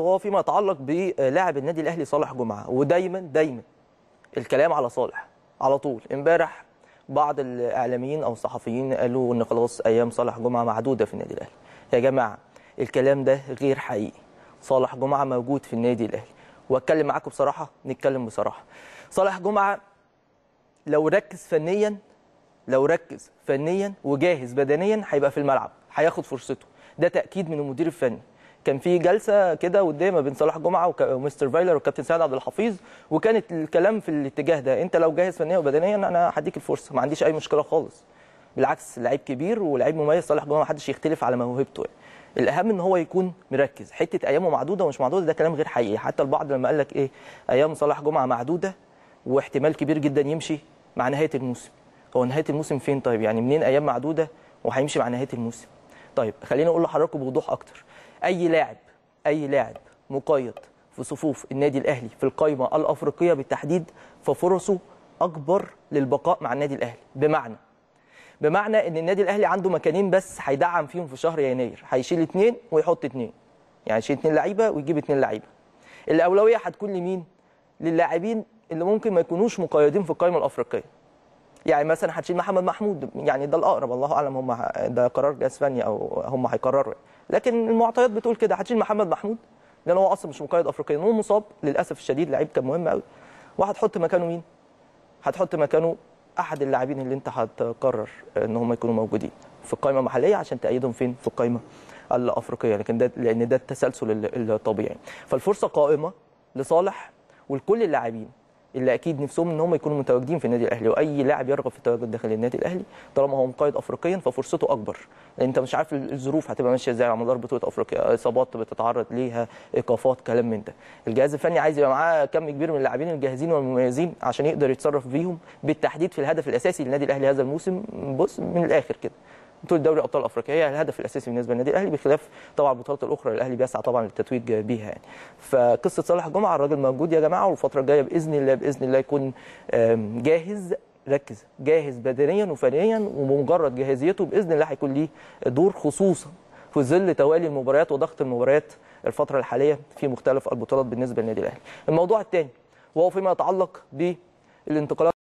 وهو فيما يتعلق بلاعب النادي الاهلي صالح جمعه ودايما دايما الكلام على صالح على طول امبارح بعض الاعلاميين او الصحفيين قالوا ان خلاص ايام صالح جمعه معدوده في النادي الاهلي يا جماعه الكلام ده غير حقيقي صالح جمعه موجود في النادي الاهلي واتكلم معاكم بصراحه نتكلم بصراحه صالح جمعه لو ركز فنيا لو ركز فنيا وجاهز بدنيا هيبقى في الملعب هياخد فرصته ده تاكيد من المدير الفني كان في جلسه كده وديه ما بين صلاح جمعه ومستر فايلر والكابتن سعد عبد الحفيظ وكانت الكلام في الاتجاه ده انت لو جاهز فنيا وبدنيا انا هديك الفرصه ما عنديش اي مشكله خالص بالعكس لعيب كبير ولعيب مميز صلاح جمعه ما حدش يختلف على موهبته يعني. الاهم ان هو يكون مركز حته ايامه معدوده ومش معدوده ده كلام غير حقيقي حتى البعض لما قال لك ايه ايام صلاح جمعه معدوده واحتمال كبير جدا يمشي مع نهايه الموسم هو نهايه الموسم فين طيب يعني منين ايام معدوده وهيمشي مع نهايه الموسم طيب خليني اقول لحضراتكم بوضوح اكتر اي لاعب اي لاعب مقيد في صفوف النادي الاهلي في القائمه الافريقيه بالتحديد ففرصه اكبر للبقاء مع النادي الاهلي بمعنى بمعنى ان النادي الاهلي عنده مكانين بس هيدعم فيهم في شهر يناير هيشيل اثنين ويحط اثنين يعني يشيل اثنين لعيبه ويجيب اثنين لعيبه الاولويه هتكون لمين للاعبين اللي ممكن ما يكونوش مقيدين في القائمه الافريقيه يعني مثلا هتشيل محمد محمود يعني ده الاقرب الله اعلم هم ده قرار اسبانيا او هم هيقرروا إيه. لكن المعطيات بتقول كده هتشيل محمد محمود لان هو اصلا مش مقيد افريقيا هو مصاب للاسف الشديد لعيب كان مهم قوي وهتحط مكانه مين؟ هتحط مكانه احد اللاعبين اللي انت هتقرر ان هم يكونوا موجودين في القائمه المحليه عشان تأيدهم فين في القائمه الافريقيه لكن ده لان ده التسلسل الطبيعي فالفرصه قائمه لصالح ولكل اللاعبين اللي اكيد نفسهم ان هم يكونوا متواجدين في النادي الاهلي واي لاعب يرغب في التواجد داخل النادي الاهلي طالما هو مقيد افريقيا ففرصته اكبر لان انت مش عارف الظروف هتبقى ماشيه ازاي على مدار بطوله افريقيا اصابات بتتعرض ليها ايقافات كلام من ده الجهاز الفني عايز يبقى معاه كم كبير من اللاعبين الجاهزين والمميزين عشان يقدر يتصرف بيهم بالتحديد في الهدف الاساسي للنادي الاهلي هذا الموسم بص من الاخر كده بطوله دوري ابطال افريقيا هي الهدف الاساسي بالنسبه للنادي الاهلي بخلاف طبعا البطولات الاخرى الاهلي بيسعى طبعا للتتويج بيها يعني فقصه صالح جمعه الراجل موجود يا جماعه والفتره الجايه باذن الله باذن الله يكون جاهز ركز جاهز بدنيا وفنيا ومجرد جاهزيته باذن الله هيكون ليه دور خصوصا في ظل توالي المباريات وضغط المباريات الفتره الحاليه في مختلف البطولات بالنسبه للنادي الاهلي. الموضوع الثاني وهو فيما يتعلق بالانتقالات